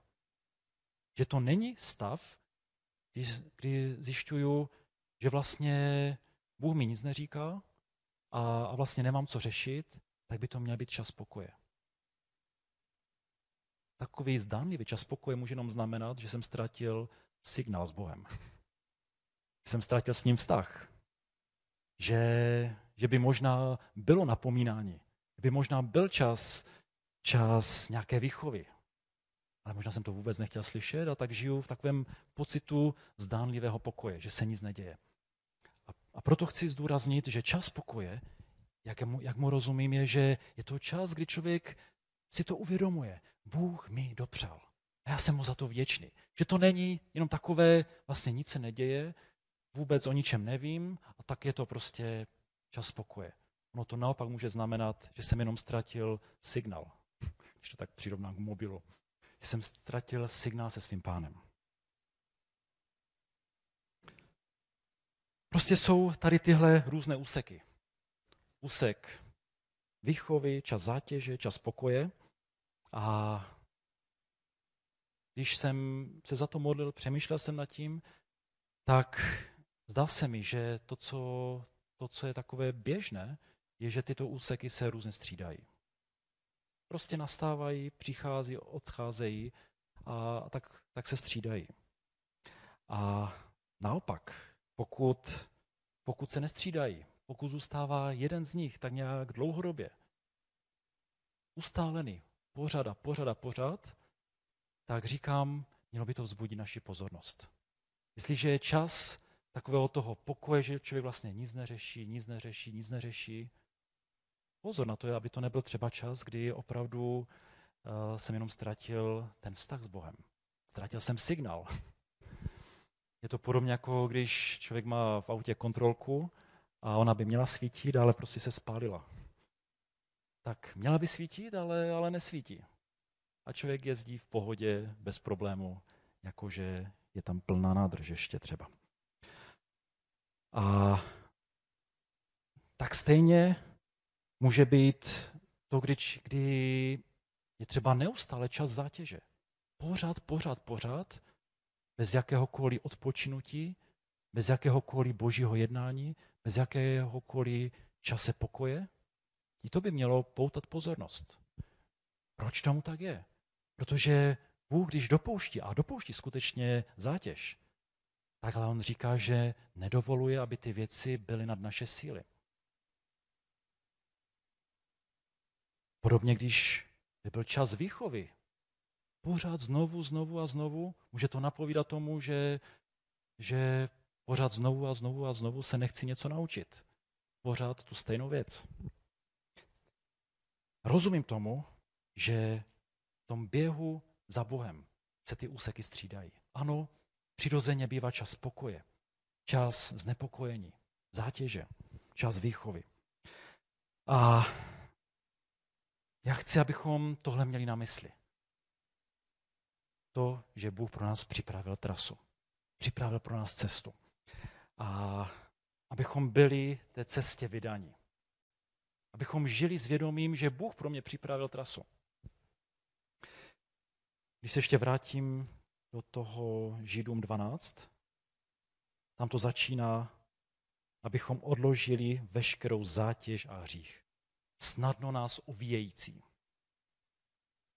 Že to není stav, kdy, kdy zjišťuju, že vlastně Bůh mi nic neříká a, a vlastně nemám co řešit, tak by to měl být čas pokoje. Takový zdánlivý čas pokoje může jenom znamenat, že jsem ztratil signál s Bohem. Jsem ztratil s ním vztah. Že, že by možná bylo napomínání. By možná byl čas čas nějaké výchovy. Ale možná jsem to vůbec nechtěl slyšet a tak žiju v takovém pocitu zdánlivého pokoje, že se nic neděje. A, a proto chci zdůraznit, že čas pokoje, jak mu, jak mu rozumím, je, že je to čas, kdy člověk si to uvědomuje. Bůh mi dopřál. A já jsem mu za to vděčný. Že to není jenom takové, vlastně nic se neděje, vůbec o ničem nevím a tak je to prostě čas pokoje. Ono to naopak může znamenat, že jsem jenom ztratil signál, když to tak přirovnám k mobilu, že jsem ztratil signál se svým pánem. Prostě jsou tady tyhle různé úseky. Úsek výchovy, čas zátěže, čas pokoje. A když jsem se za to modlil, přemýšlel jsem nad tím, tak zdá se mi, že to, co, to, co je takové běžné, je, že tyto úseky se různě střídají prostě nastávají, přichází, odcházejí a tak, tak se střídají. A naopak, pokud, pokud se nestřídají, pokud zůstává jeden z nich tak nějak dlouhodobě, ustálený, pořád a pořád a pořád, tak říkám, mělo by to vzbudit naši pozornost. Jestliže je čas takového toho pokoje, že člověk vlastně nic neřeší, nic neřeší, nic neřeší, pozor na to, aby to nebyl třeba čas, kdy opravdu uh, jsem jenom ztratil ten vztah s Bohem. Ztratil jsem signál. Je to podobně jako když člověk má v autě kontrolku a ona by měla svítit, ale prostě se spálila. Tak měla by svítit, ale, ale nesvítí. A člověk jezdí v pohodě, bez problému, jakože je tam plná nádrž ještě třeba. A tak stejně Může být to, když, kdy je třeba neustále čas zátěže. Pořád, pořád, pořád, bez jakéhokoliv odpočinutí, bez jakéhokoliv božího jednání, bez jakéhokoliv čase pokoje. I to by mělo poutat pozornost. Proč tomu tak je? Protože Bůh, když dopouští, a dopouští skutečně zátěž, takhle on říká, že nedovoluje, aby ty věci byly nad naše síly. Podobně, když byl čas výchovy, pořád znovu, znovu a znovu, může to napovídat tomu, že, že pořád znovu a znovu a znovu se nechci něco naučit. Pořád tu stejnou věc. Rozumím tomu, že v tom běhu za Bohem se ty úseky střídají. Ano, přirozeně bývá čas pokoje, čas znepokojení, zátěže, čas výchovy. A já chci, abychom tohle měli na mysli. To, že Bůh pro nás připravil trasu, připravil pro nás cestu. A abychom byli té cestě vydaní. Abychom žili s vědomím, že Bůh pro mě připravil trasu. Když se ještě vrátím do toho Židům 12, tam to začíná, abychom odložili veškerou zátěž a hřích snadno nás uvíjející.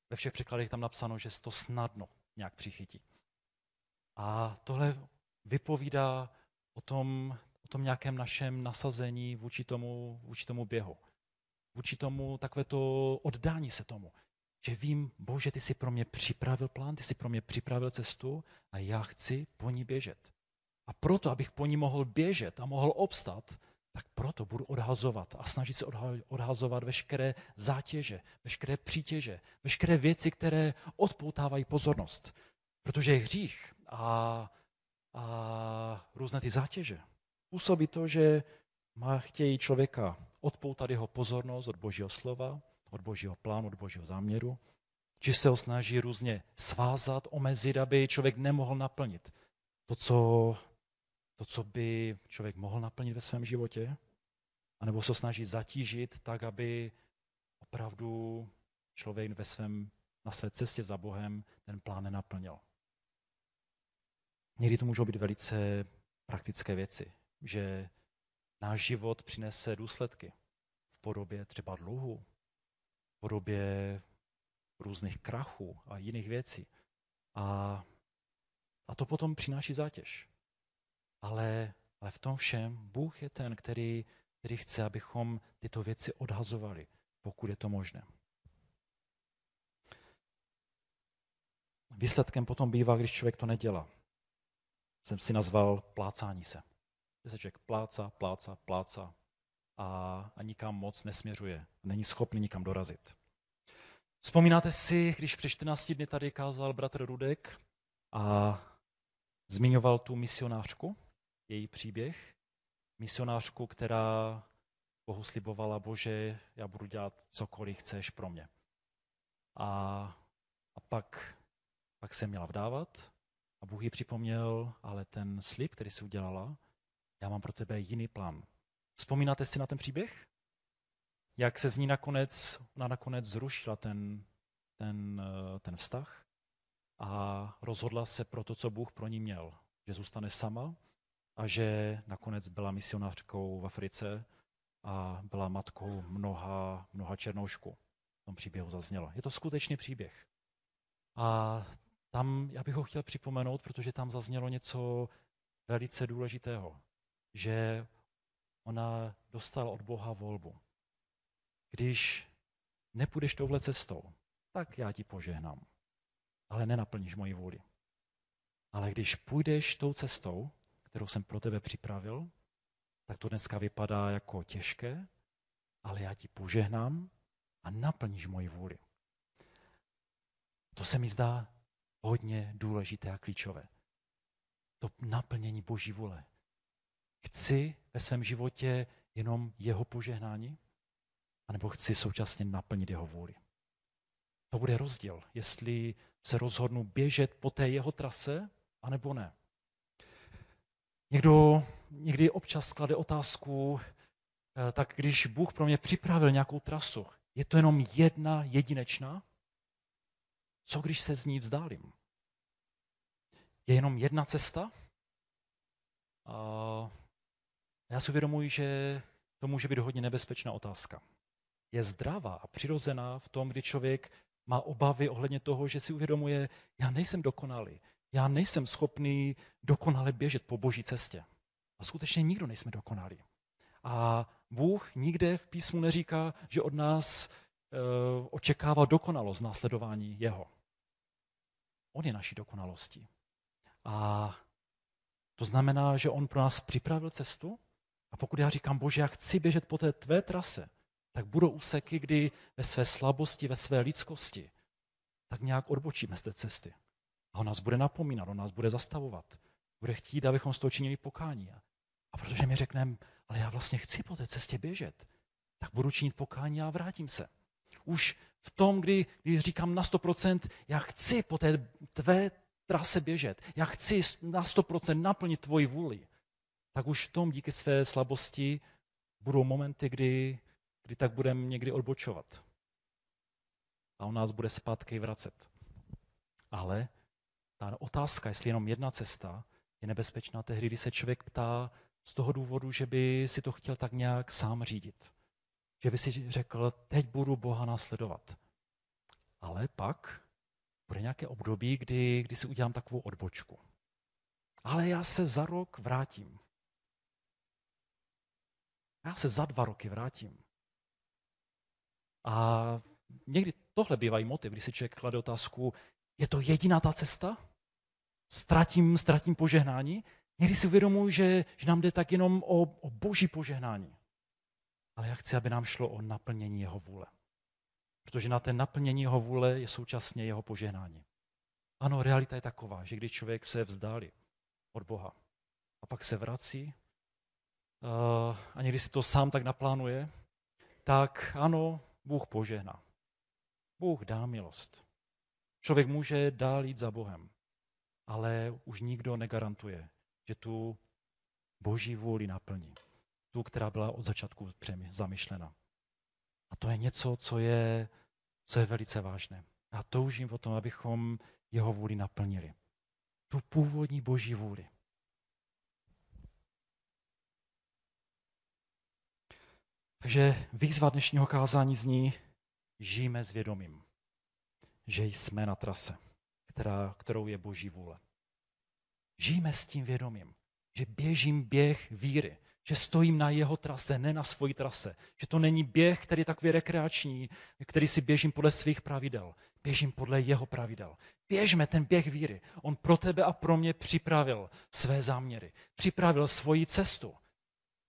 Ve všech překladech tam napsáno, že to snadno nějak přichytí. A tohle vypovídá o tom, o tom nějakém našem nasazení vůči tomu, vůči tomu běhu. Vůči tomu takové to oddání se tomu. Že vím, bože, ty jsi pro mě připravil plán, ty jsi pro mě připravil cestu a já chci po ní běžet. A proto, abych po ní mohl běžet a mohl obstat, tak proto budu odhazovat a snažit se odhazovat veškeré zátěže, veškeré přítěže, veškeré věci, které odpoutávají pozornost. Protože je hřích a, a různé ty zátěže působí to, že má chtějí člověka odpoutat jeho pozornost od božího slova, od božího plánu, od božího záměru, že se ho snaží různě svázat, omezit, aby člověk nemohl naplnit to, co to, co by člověk mohl naplnit ve svém životě, anebo se snaží zatížit tak, aby opravdu člověk ve svém, na své cestě za Bohem ten plán nenaplnil. Někdy to můžou být velice praktické věci, že náš život přinese důsledky v podobě třeba dluhu, v podobě různých krachů a jiných věcí. A, a to potom přináší zátěž ale, ale v tom všem Bůh je ten, který, který chce, abychom tyto věci odhazovali, pokud je to možné. Výsledkem potom bývá, když člověk to nedělá. Jsem si nazval plácání se. Když se člověk pláca, pláca, pláca a, a nikam moc nesměřuje. Není schopný nikam dorazit. Vzpomínáte si, když před 14 dny tady kázal bratr Rudek a zmiňoval tu misionářku? její příběh, misionářku, která Bohu slibovala, bože, já budu dělat cokoliv chceš pro mě. A, a pak, pak se měla vdávat a Bůh ji připomněl, ale ten slib, který si udělala, já mám pro tebe jiný plán. Vzpomínáte si na ten příběh? Jak se z ní nakonec, ona nakonec zrušila ten, ten, ten vztah a rozhodla se pro to, co Bůh pro ní měl. Že zůstane sama a že nakonec byla misionářkou v Africe a byla matkou mnoha, mnoha černoušků. V tom příběhu zaznělo. Je to skutečný příběh. A tam, já bych ho chtěl připomenout, protože tam zaznělo něco velice důležitého, že ona dostala od Boha volbu. Když nepůjdeš touhle cestou, tak já ti požehnám, ale nenaplníš moji vůli. Ale když půjdeš tou cestou, kterou jsem pro tebe připravil, tak to dneska vypadá jako těžké, ale já ti požehnám a naplníš moji vůli. To se mi zdá hodně důležité a klíčové. To naplnění Boží vůle. Chci ve svém životě jenom jeho požehnání, anebo chci současně naplnit jeho vůli. To bude rozdíl, jestli se rozhodnu běžet po té jeho trase, anebo ne. Někdo někdy občas klade otázku, eh, tak když Bůh pro mě připravil nějakou trasu, je to jenom jedna jedinečná? Co když se z ní vzdálím? Je jenom jedna cesta? A já si uvědomuji, že to může být hodně nebezpečná otázka. Je zdravá a přirozená v tom, kdy člověk má obavy ohledně toho, že si uvědomuje, já nejsem dokonalý, já nejsem schopný dokonale běžet po boží cestě. A skutečně nikdo nejsme dokonalí. A Bůh nikde v písmu neříká, že od nás e, očekává dokonalost následování jeho. On je naší dokonalostí. A to znamená, že on pro nás připravil cestu a pokud já říkám, bože, já chci běžet po té tvé trase, tak budou úseky, kdy ve své slabosti, ve své lidskosti, tak nějak odbočíme z té cesty. A on nás bude napomínat, on nás bude zastavovat. Bude chtít, abychom z toho činili pokání. A protože mi řekneme, ale já vlastně chci po té cestě běžet, tak budu činit pokání a vrátím se. Už v tom, kdy, kdy říkám na 100%, já chci po té tvé trase běžet, já chci na 100% naplnit tvoji vůli, tak už v tom díky své slabosti budou momenty, kdy, kdy tak budeme někdy odbočovat. A on nás bude zpátky vracet. Ale ta otázka, jestli jenom jedna cesta, je nebezpečná tehdy, když se člověk ptá z toho důvodu, že by si to chtěl tak nějak sám řídit. Že by si řekl, teď budu Boha následovat. Ale pak bude nějaké období, kdy, kdy si udělám takovou odbočku. Ale já se za rok vrátím. Já se za dva roky vrátím. A někdy tohle bývají motiv, když si člověk klade otázku, je to jediná ta cesta? Ztratím, ztratím požehnání? Někdy si uvědomuji, že, že nám jde tak jenom o, o boží požehnání. Ale já chci, aby nám šlo o naplnění jeho vůle. Protože na té naplnění jeho vůle je současně jeho požehnání. Ano, realita je taková, že když člověk se vzdálí od Boha a pak se vrací eh, a někdy si to sám tak naplánuje, tak ano, Bůh požehná. Bůh dá milost. Člověk může dál jít za Bohem, ale už nikdo negarantuje, že tu boží vůli naplní. Tu, která byla od začátku zamišlena. A to je něco, co je, co je velice vážné. A toužím o tom, abychom jeho vůli naplnili. Tu původní boží vůli. Takže výzva dnešního kázání zní, žijeme s vědomím že jsme na trase, která, kterou je Boží vůle. Žijeme s tím vědomím, že běžím běh víry, že stojím na jeho trase, ne na svoji trase, že to není běh, který je takový rekreační, který si běžím podle svých pravidel, běžím podle jeho pravidel. Běžme ten běh víry. On pro tebe a pro mě připravil své záměry, připravil svoji cestu.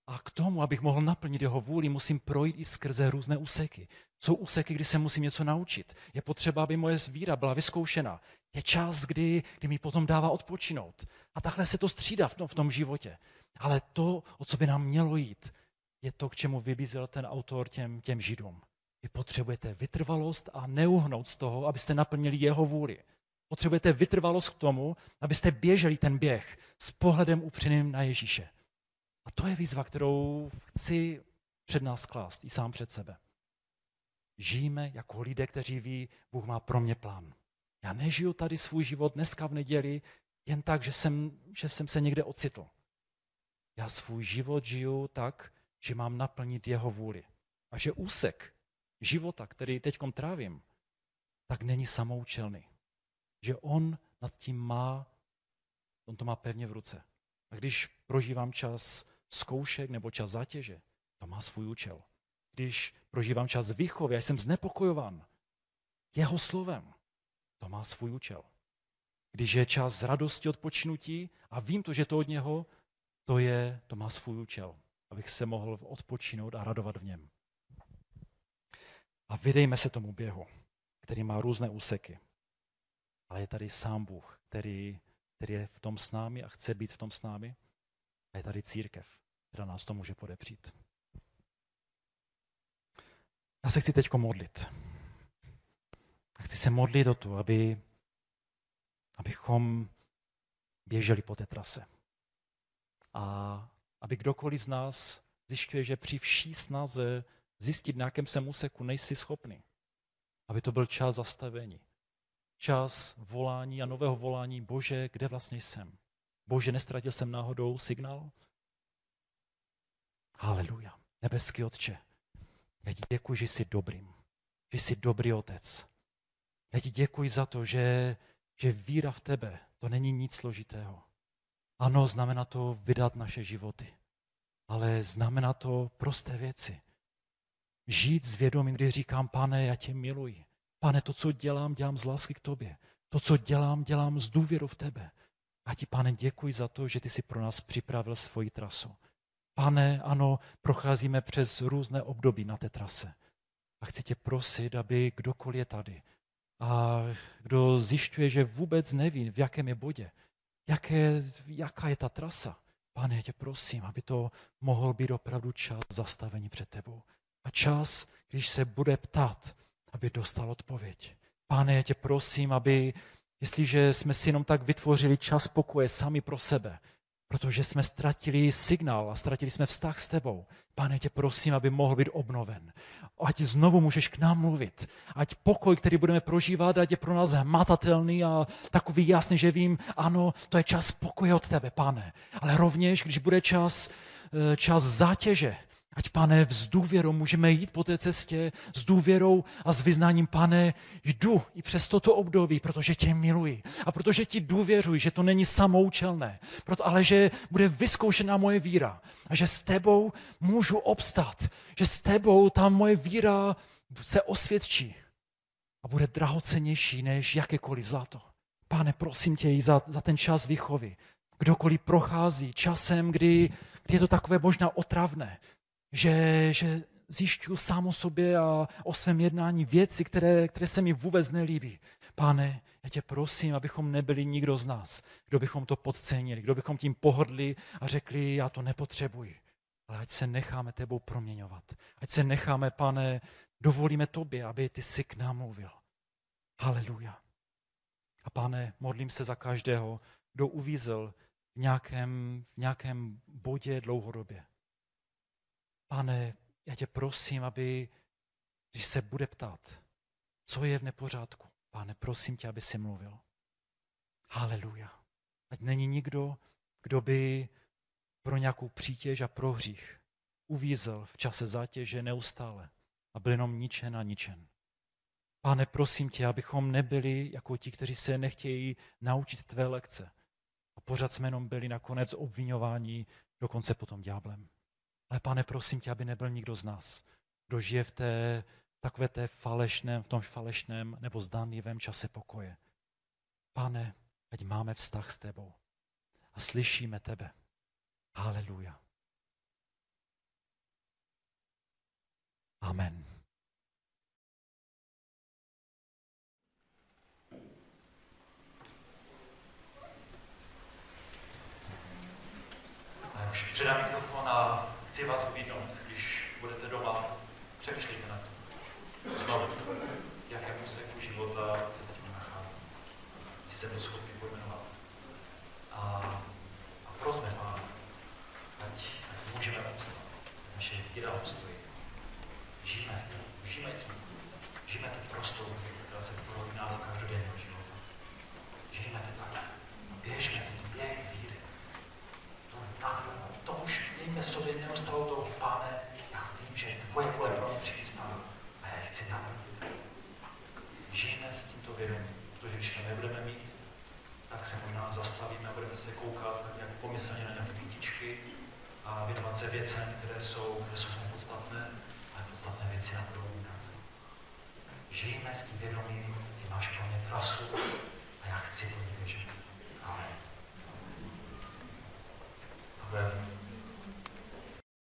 A k tomu, abych mohl naplnit jeho vůli, musím projít i skrze různé úseky. Jsou úseky, kdy se musím něco naučit. Je potřeba, aby moje víra byla vyzkoušena. Je čas, kdy, kdy mi potom dává odpočinout. A takhle se to střídá v tom, v tom životě. Ale to, o co by nám mělo jít, je to, k čemu vybízel ten autor těm, těm židům. Vy potřebujete vytrvalost a neuhnout z toho, abyste naplnili jeho vůli. Potřebujete vytrvalost k tomu, abyste běželi ten běh s pohledem upřeným na Ježíše. A to je výzva, kterou chci před nás klást i sám před sebe žijeme jako lidé, kteří ví, Bůh má pro mě plán. Já nežiju tady svůj život dneska v neděli jen tak, že jsem, že jsem se někde ocitl. Já svůj život žiju tak, že mám naplnit jeho vůli. A že úsek života, který teď trávím, tak není samoučelný. Že on nad tím má, on to má pevně v ruce. A když prožívám čas zkoušek nebo čas zátěže, to má svůj účel když prožívám čas výchovy, já jsem znepokojovan jeho slovem. To má svůj účel. Když je čas radosti odpočinutí a vím to, že to od něho, to, je, to má svůj účel, abych se mohl odpočinout a radovat v něm. A vydejme se tomu běhu, který má různé úseky. Ale je tady sám Bůh, který, který je v tom s námi a chce být v tom s námi. A je tady církev, která nás to může podepřít. Já se chci teď modlit. A chci se modlit o to, aby, abychom běželi po té trase. A aby kdokoliv z nás zjišťuje, že při vší snaze zjistit, na jakém se úseku, nejsi schopný. Aby to byl čas zastavení. Čas volání a nového volání, bože, kde vlastně jsem? Bože, nestratil jsem náhodou signál? Haleluja. Nebeský Otče, já ti děkuji, že jsi dobrým, že jsi dobrý otec. Já ti děkuji za to, že, že víra v tebe, to není nic složitého. Ano, znamená to vydat naše životy, ale znamená to prosté věci. Žít s vědomím, kdy říkám, pane, já tě miluji. Pane, to, co dělám, dělám z lásky k tobě. To, co dělám, dělám z důvěru v tebe. A ti, pane, děkuji za to, že ty jsi pro nás připravil svoji trasu. Pane, ano, procházíme přes různé období na té trase. A chci tě prosit, aby kdokoliv je tady a kdo zjišťuje, že vůbec neví, v jakém je bodě, jaké, jaká je ta trasa, pane, tě prosím, aby to mohl být opravdu čas zastavení před tebou. A čas, když se bude ptát, aby dostal odpověď. Pane, tě prosím, aby, jestliže jsme si jenom tak vytvořili čas pokoje sami pro sebe, protože jsme ztratili signál a ztratili jsme vztah s tebou. Pane, tě prosím, aby mohl být obnoven. Ať znovu můžeš k nám mluvit. Ať pokoj, který budeme prožívat, ať je pro nás hmatatelný a takový jasný, že vím, ano, to je čas pokoje od tebe, pane. Ale rovněž, když bude čas, eh, čas zátěže, Ať, pane, s důvěrou můžeme jít po té cestě, s důvěrou a s vyznáním, pane, jdu i přes toto období, protože tě miluji a protože ti důvěřuji, že to není samoučelné, proto, ale že bude vyzkoušená moje víra a že s tebou můžu obstat, že s tebou ta moje víra se osvědčí a bude drahocenější než jakékoliv zlato. Pane, prosím tě i za, za ten čas výchovy. Kdokoliv prochází časem, kdy, kdy je to takové možná otravné, že, že zjišťuju sám o sobě a o svém jednání věci, které, které se mi vůbec nelíbí. Pane, já tě prosím, abychom nebyli nikdo z nás, kdo bychom to podcenili, kdo bychom tím pohodli a řekli, já to nepotřebuji. Ale ať se necháme tebou proměňovat. Ať se necháme, pane, dovolíme tobě, aby ty si k nám mluvil. Haleluja. A pane, modlím se za každého, kdo uvízel v nějakém, v nějakém bodě dlouhodobě Pane, já tě prosím, aby, když se bude ptát, co je v nepořádku, pane, prosím tě, aby si mluvil. Haleluja. Ať není nikdo, kdo by pro nějakou přítěž a pro hřích uvízel v čase zátěže neustále a byl jenom ničen a ničen. Pane, prosím tě, abychom nebyli jako ti, kteří se nechtějí naučit tvé lekce. A pořád jsme jenom byli nakonec obvinováni dokonce potom ďáblem. Ale pane, prosím tě, aby nebyl nikdo z nás, kdo žije v té takové té falešném, v tom falešném nebo zdánlivém čase pokoje. Pane, ať máme vztah s tebou a slyšíme tebe. Haleluja. Amen. už předám mikrofon a chci vás uvidnout, když budete doma. Přemýšlíte na to. Znovu, v jakém úseku života se teď nacházím. Chci se mnou schopný pojmenovat. A, a prosím vám, ať, ať můžeme obstat naše víra obstojí. Žijeme v tom, žijeme tím, žijeme tu prostou, která se prolíná do každodenního života. Žijeme to tak. Běžme mě v mělo stalo toho, pane, já vím, že tvoje vůle pro mě přichystá a já chci naplnit. Žijeme s tímto vědomím, protože když to nebudeme mít, tak se možná zastavíme a budeme se koukat tak nějak pomyslně na nějaké pítičky a věnovat se věcem, které jsou, které jsou podstatné, ale podstatné věci nám budou unikat. Žijeme s tím vědomím, ty máš pro mě trasu a já chci do ní Ale. Amen. Amen.